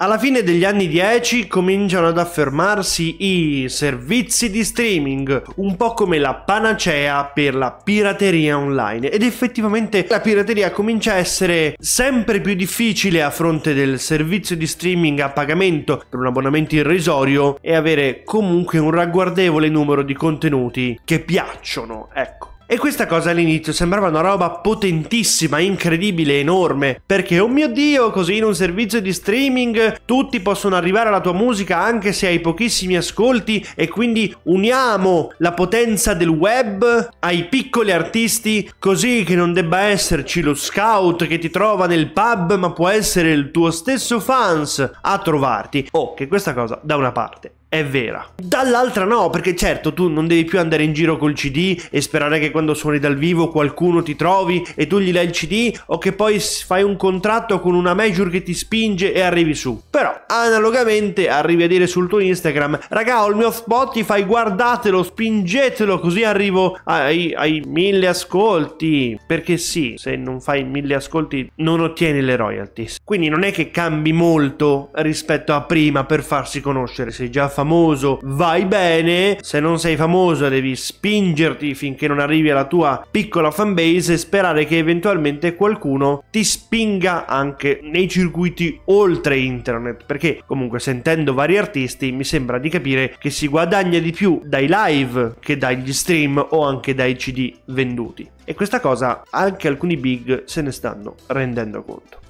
Alla fine degli anni 10 cominciano ad affermarsi i servizi di streaming, un po' come la panacea per la pirateria online ed effettivamente la pirateria comincia a essere sempre più difficile a fronte del servizio di streaming a pagamento per un abbonamento irrisorio e avere comunque un ragguardevole numero di contenuti che piacciono, ecco. E questa cosa all'inizio sembrava una roba potentissima, incredibile, enorme, perché oh mio dio, così in un servizio di streaming tutti possono arrivare alla tua musica anche se hai pochissimi ascolti e quindi uniamo la potenza del web ai piccoli artisti così che non debba esserci lo scout che ti trova nel pub ma può essere il tuo stesso fans a trovarti. Oh, che questa cosa da una parte è vera. Dall'altra no, perché certo tu non devi più andare in giro col CD e sperare che quando suoni dal vivo qualcuno ti trovi e tu gli dai il CD o che poi fai un contratto con una major che ti spinge e arrivi su. Però analogamente arrivi a dire sul tuo Instagram, raga ho il mio Spotify, guardatelo, spingetelo così arrivo ai, ai mille ascolti. Perché sì, se non fai mille ascolti non ottieni le royalties. Quindi non è che cambi molto rispetto a prima per farsi conoscere, sei già famoso vai bene, se non sei famoso devi spingerti finché non arrivi alla tua piccola fanbase e sperare che eventualmente qualcuno ti spinga anche nei circuiti oltre internet, perché comunque sentendo vari artisti mi sembra di capire che si guadagna di più dai live che dagli stream o anche dai CD venduti. E questa cosa anche alcuni big se ne stanno rendendo conto.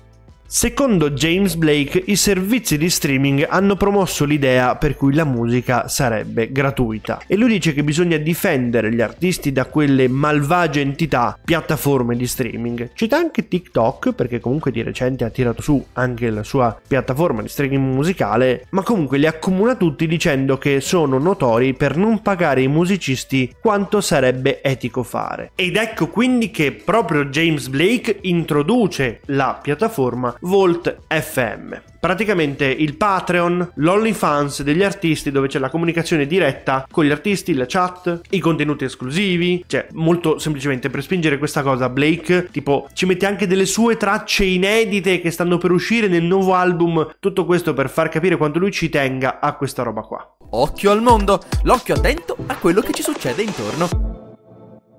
Secondo James Blake, i servizi di streaming hanno promosso l'idea per cui la musica sarebbe gratuita e lui dice che bisogna difendere gli artisti da quelle malvagie entità, piattaforme di streaming. Cita anche TikTok perché comunque di recente ha tirato su anche la sua piattaforma di streaming musicale, ma comunque li accomuna tutti dicendo che sono notori per non pagare i musicisti quanto sarebbe etico fare. Ed ecco quindi che proprio James Blake introduce la piattaforma Volt FM. Praticamente il Patreon, l'OnlyFans degli artisti dove c'è la comunicazione diretta con gli artisti, la chat, i contenuti esclusivi, cioè molto semplicemente per spingere questa cosa Blake tipo ci mette anche delle sue tracce inedite che stanno per uscire nel nuovo album, tutto questo per far capire quanto lui ci tenga a questa roba qua. Occhio al mondo, l'occhio attento a quello che ci succede intorno.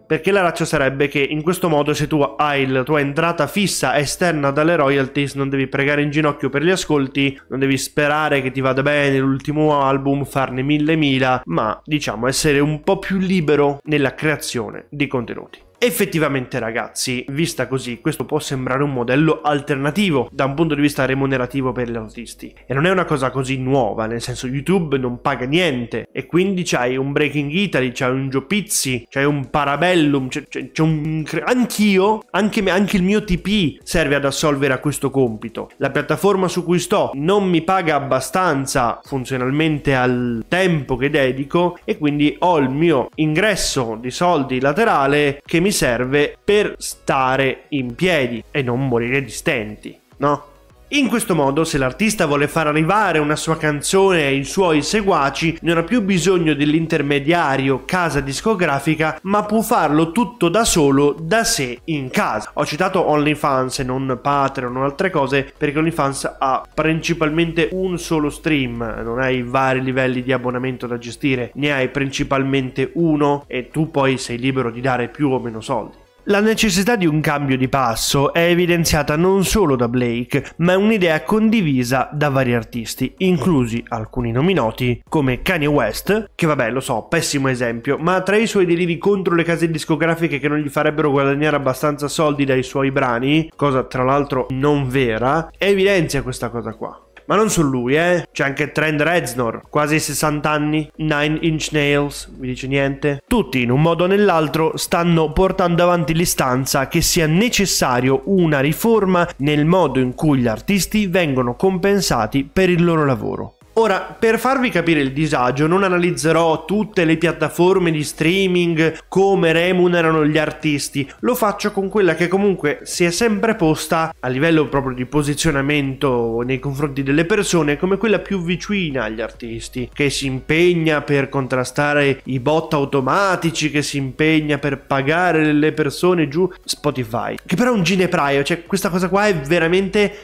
Perché la razza sarebbe che in questo modo se tu hai la tua entrata fissa esterna dalle royalties non devi pregare in ginocchio per gli ascolti, non devi sperare che ti vada bene l'ultimo album, farne mille mila, ma diciamo essere un po' più libero nella creazione di contenuti. Effettivamente ragazzi, vista così, questo può sembrare un modello alternativo da un punto di vista remunerativo per gli autisti. E non è una cosa così nuova, nel senso YouTube non paga niente e quindi c'hai un Breaking Italy, c'hai un Pizzi, c'hai un Parabellum, c'è, c'è, c'è un... Anch'io, anche, me, anche il mio TP serve ad assolvere a questo compito. La piattaforma su cui sto non mi paga abbastanza funzionalmente al tempo che dedico e quindi ho il mio ingresso di soldi laterale che mi mi serve per stare in piedi e non morire di stenti, no? In questo modo, se l'artista vuole far arrivare una sua canzone ai suoi seguaci, non ha più bisogno dell'intermediario casa discografica, ma può farlo tutto da solo, da sé, in casa. Ho citato OnlyFans e non Patreon o altre cose, perché OnlyFans ha principalmente un solo stream, non hai vari livelli di abbonamento da gestire, ne hai principalmente uno e tu poi sei libero di dare più o meno soldi. La necessità di un cambio di passo è evidenziata non solo da Blake, ma è un'idea condivisa da vari artisti, inclusi alcuni nomi noti come Kanye West, che vabbè lo so, pessimo esempio, ma tra i suoi deliri contro le case discografiche che non gli farebbero guadagnare abbastanza soldi dai suoi brani, cosa tra l'altro non vera, evidenzia questa cosa qua. Ma non su lui, eh. C'è anche Trent Reznor, quasi 60 anni, Nine Inch Nails, vi dice niente. Tutti, in un modo o nell'altro, stanno portando avanti l'istanza che sia necessario una riforma nel modo in cui gli artisti vengono compensati per il loro lavoro. Ora, per farvi capire il disagio, non analizzerò tutte le piattaforme di streaming, come remunerano gli artisti, lo faccio con quella che comunque si è sempre posta a livello proprio di posizionamento nei confronti delle persone come quella più vicina agli artisti, che si impegna per contrastare i bot automatici, che si impegna per pagare le persone giù Spotify, che però è un ginepraio, cioè questa cosa qua è veramente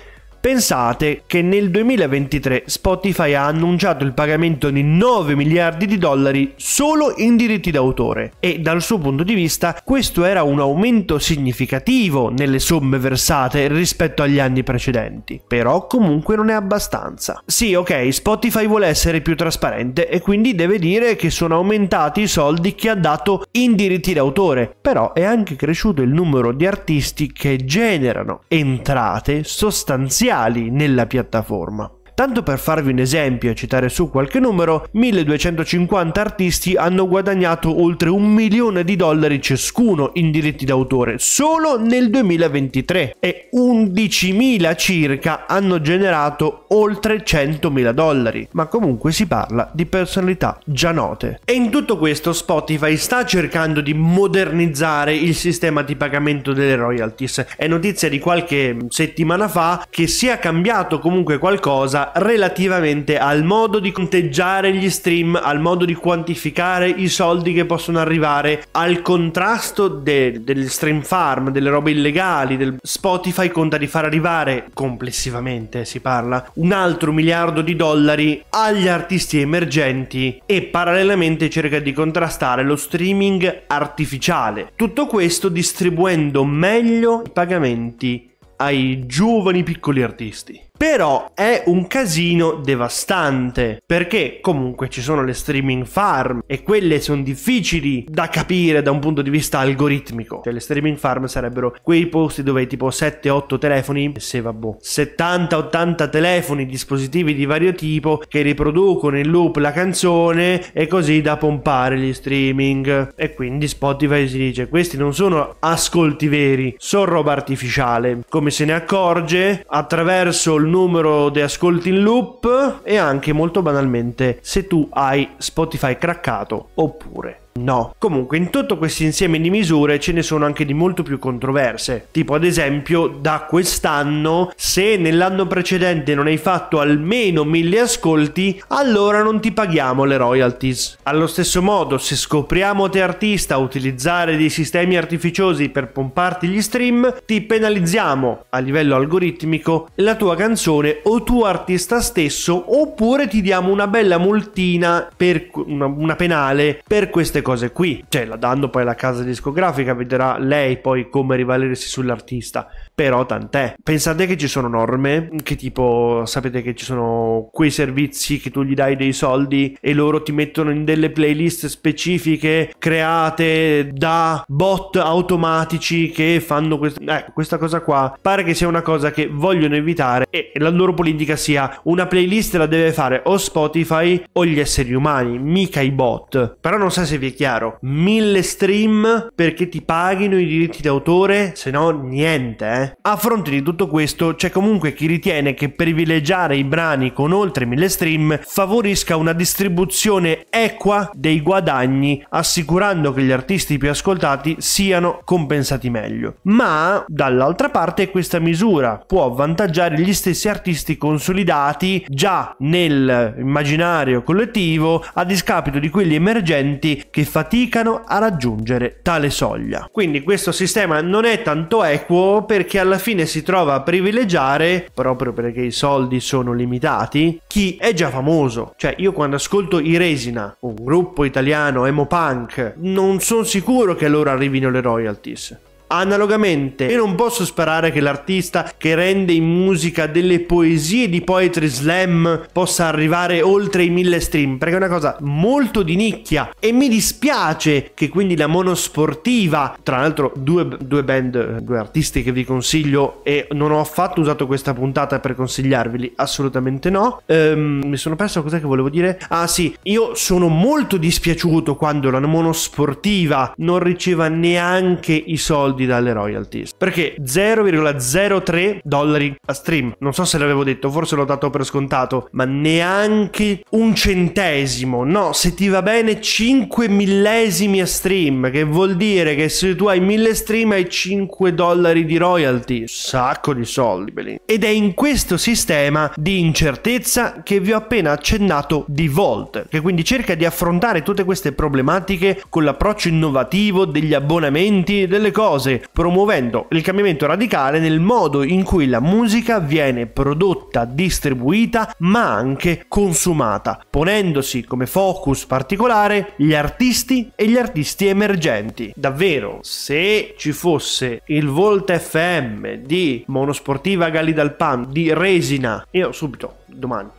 Pensate che nel 2023 Spotify ha annunciato il pagamento di 9 miliardi di dollari solo in diritti d'autore e dal suo punto di vista questo era un aumento significativo nelle somme versate rispetto agli anni precedenti, però comunque non è abbastanza. Sì, ok, Spotify vuole essere più trasparente e quindi deve dire che sono aumentati i soldi che ha dato in diritti d'autore, però è anche cresciuto il numero di artisti che generano entrate sostanziali reali nella piattaforma. Tanto per farvi un esempio e citare su qualche numero, 1250 artisti hanno guadagnato oltre un milione di dollari ciascuno in diritti d'autore solo nel 2023 e 11.000 circa hanno generato oltre 100.000 dollari, ma comunque si parla di personalità già note. E in tutto questo Spotify sta cercando di modernizzare il sistema di pagamento delle royalties. È notizia di qualche settimana fa che sia cambiato comunque qualcosa relativamente al modo di conteggiare gli stream, al modo di quantificare i soldi che possono arrivare, al contrasto de- del stream farm, delle robe illegali, del Spotify conta di far arrivare complessivamente, si parla, un altro miliardo di dollari agli artisti emergenti e parallelamente cerca di contrastare lo streaming artificiale. Tutto questo distribuendo meglio i pagamenti ai giovani piccoli artisti. Però è un casino devastante, perché comunque ci sono le streaming farm e quelle sono difficili da capire da un punto di vista algoritmico. Cioè le streaming farm sarebbero quei posti dove tipo 7-8 telefoni, se vabbè, 70-80 telefoni, dispositivi di vario tipo che riproducono in loop la canzone e così da pompare gli streaming. E quindi Spotify si dice questi non sono ascolti veri, sono roba artificiale. Come se ne accorge? Attraverso il numero di ascolti in loop e anche molto banalmente se tu hai Spotify craccato oppure No. Comunque in tutto questo insieme di misure ce ne sono anche di molto più controverse, tipo ad esempio da quest'anno se nell'anno precedente non hai fatto almeno mille ascolti, allora non ti paghiamo le royalties. Allo stesso modo, se scopriamo te artista utilizzare dei sistemi artificiosi per pomparti gli stream, ti penalizziamo a livello algoritmico la tua canzone o tu artista stesso oppure ti diamo una bella multina per una penale per queste cose cose qui, cioè la dando poi alla casa discografica, vedrà lei poi come rivalersi sull'artista, però tant'è. Pensate che ci sono norme, che tipo sapete che ci sono quei servizi che tu gli dai dei soldi e loro ti mettono in delle playlist specifiche create da bot automatici che fanno questo. Ecco, eh, questa cosa qua pare che sia una cosa che vogliono evitare e la loro politica sia una playlist la deve fare o Spotify o gli esseri umani, mica i bot. Però non so se vi è chiaro, mille stream perché ti paghino i diritti d'autore, se no niente. Eh. A fronte di tutto questo c'è comunque chi ritiene che privilegiare i brani con oltre mille stream favorisca una distribuzione equa dei guadagni, assicurando che gli artisti più ascoltati siano compensati meglio. Ma dall'altra parte questa misura può avvantaggiare gli stessi artisti consolidati già nell'immaginario collettivo a discapito di quelli emergenti che faticano a raggiungere tale soglia. Quindi questo sistema non è tanto equo perché alla fine si trova a privilegiare, proprio perché i soldi sono limitati, chi è già famoso. Cioè io quando ascolto i Resina, un gruppo italiano emo punk, non sono sicuro che loro arrivino le royalties. Analogamente, io non posso sperare che l'artista che rende in musica delle poesie di Poetry Slam possa arrivare oltre i mille stream, perché è una cosa molto di nicchia e mi dispiace che quindi la monosportiva, tra l'altro due, due band, due artisti che vi consiglio e non ho affatto usato questa puntata per consigliarveli, assolutamente no, ehm, mi sono perso cos'è che volevo dire? Ah sì, io sono molto dispiaciuto quando la monosportiva non riceva neanche i soldi soldi dalle royalties. Perché 0,03 dollari a stream. Non so se l'avevo detto, forse l'ho dato per scontato, ma neanche un centesimo. No, se ti va bene 5 millesimi a stream, che vuol dire che se tu hai 1000 stream hai 5 dollari di royalty. Un sacco di soldi, belli. Ed è in questo sistema di incertezza che vi ho appena accennato di Volt, che quindi cerca di affrontare tutte queste problematiche con l'approccio innovativo degli abbonamenti delle cose cose, promuovendo il cambiamento radicale nel modo in cui la musica viene prodotta, distribuita, ma anche consumata, ponendosi come focus particolare gli artisti e gli artisti emergenti. Davvero, se ci fosse il Volt FM di Monosportiva Galli dal Pan, di Resina, io subito, domani,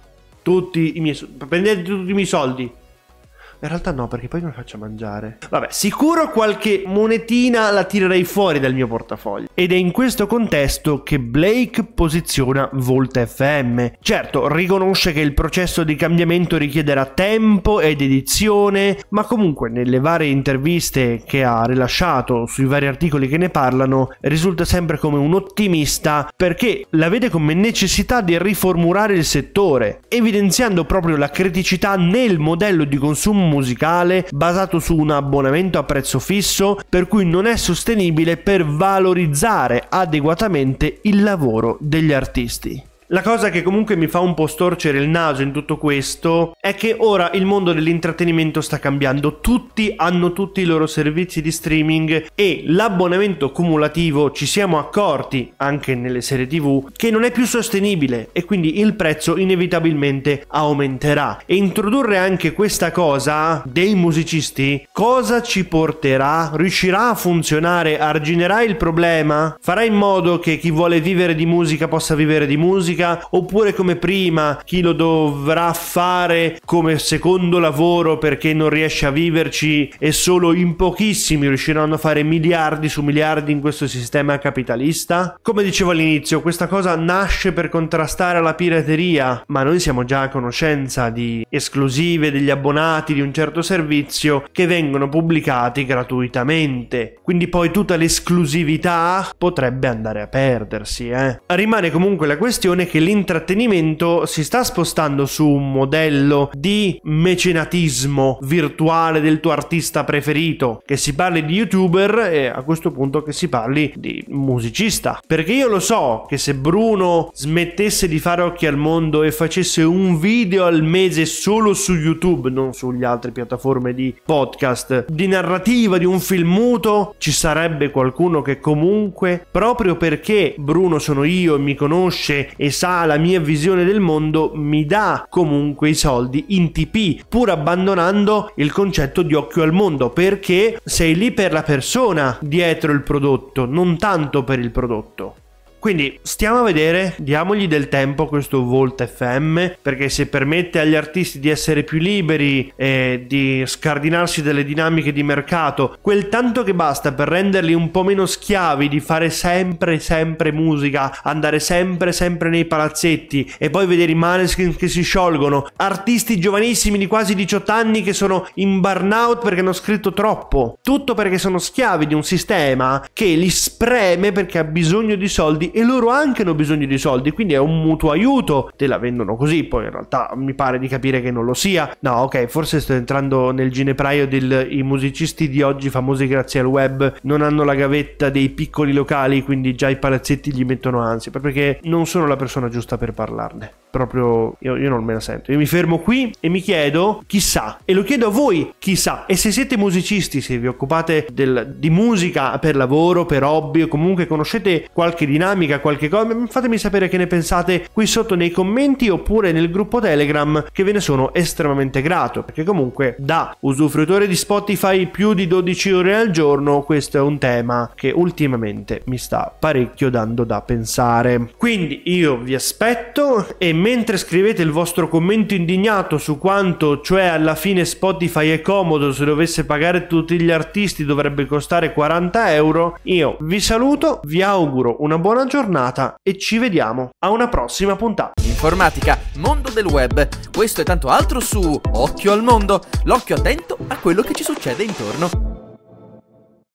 tutti i miei, prendete tutti i miei soldi, in realtà no, perché poi me la faccio mangiare. Vabbè, sicuro qualche monetina la tirerei fuori dal mio portafoglio. Ed è in questo contesto che Blake posiziona Volta FM. Certo, riconosce che il processo di cambiamento richiederà tempo ed edizione, ma comunque nelle varie interviste che ha rilasciato sui vari articoli che ne parlano, risulta sempre come un ottimista perché la vede come necessità di riformulare il settore, evidenziando proprio la criticità nel modello di consumo musicale basato su un abbonamento a prezzo fisso per cui non è sostenibile per valorizzare adeguatamente il lavoro degli artisti. La cosa che comunque mi fa un po' storcere il naso in tutto questo è che ora il mondo dell'intrattenimento sta cambiando, tutti hanno tutti i loro servizi di streaming e l'abbonamento cumulativo ci siamo accorti anche nelle serie TV che non è più sostenibile e quindi il prezzo inevitabilmente aumenterà e introdurre anche questa cosa dei musicisti cosa ci porterà? Riuscirà a funzionare? Arginerà il problema? Farà in modo che chi vuole vivere di musica possa vivere di musica? musica oppure come prima chi lo dovrà fare come secondo lavoro perché non riesce a viverci e solo in pochissimi riusciranno a fare miliardi su miliardi in questo sistema capitalista? Come dicevo all'inizio, questa cosa nasce per contrastare la pirateria, ma noi siamo già a conoscenza di esclusive degli abbonati di un certo servizio che vengono pubblicati gratuitamente, quindi poi tutta l'esclusività potrebbe andare a perdersi. Eh? Rimane comunque la questione che l'intrattenimento si sta spostando su un modello di mecenatismo virtuale del tuo artista preferito, che si parli di youtuber e a questo punto che si parli di musicista. Perché io lo so che se Bruno smettesse di fare occhi al mondo e facesse un video al mese solo su YouTube, non sugli altre piattaforme di podcast, di narrativa di un film muto, ci sarebbe qualcuno che comunque, proprio perché Bruno sono io e mi conosce e sa la mia visione del mondo mi dà comunque i soldi in TP, pur abbandonando il concetto di occhio al mondo, perché sei lì per la persona dietro il prodotto, non tanto per il prodotto. Quindi stiamo a vedere, diamogli del tempo questo Volt FM, perché se permette agli artisti di essere più liberi e di scardinarsi dalle dinamiche di mercato, quel tanto che basta per renderli un po' meno schiavi di fare sempre, sempre musica, andare sempre, sempre nei palazzetti e poi vedere i maneskin che si sciolgono, artisti giovanissimi di quasi 18 anni che sono in burnout perché hanno scritto troppo, tutto perché sono schiavi di un sistema che li spreme perché ha bisogno di soldi soldi e loro anche hanno bisogno di soldi, quindi è un mutuo aiuto, te la vendono così, poi in realtà mi pare di capire che non lo sia. No, ok, forse sto entrando nel ginepraio dei musicisti di oggi famosi grazie al web, non hanno la gavetta dei piccoli locali, quindi già i palazzetti gli mettono ansia, perché non sono la persona giusta per parlarne. Proprio io, io non me la sento. Io mi fermo qui e mi chiedo chissà, e lo chiedo a voi chissà, e se siete musicisti, se vi occupate del, di musica per lavoro, per hobby o comunque conoscete qualche dinamica, dinamica, qualche cosa, fatemi sapere che ne pensate qui sotto nei commenti oppure nel gruppo Telegram che ve ne sono estremamente grato, perché comunque da usufruitore di Spotify più di 12 ore al giorno questo è un tema che ultimamente mi sta parecchio dando da pensare. Quindi io vi aspetto e mentre scrivete il vostro commento indignato su quanto cioè alla fine Spotify è comodo se dovesse pagare tutti gli artisti dovrebbe costare 40 euro, io vi saluto, vi auguro una buona giornata e ci vediamo a una prossima puntata. Informatica, mondo del web, questo e tanto altro su Occhio al Mondo, l'occhio attento a quello che ci succede intorno.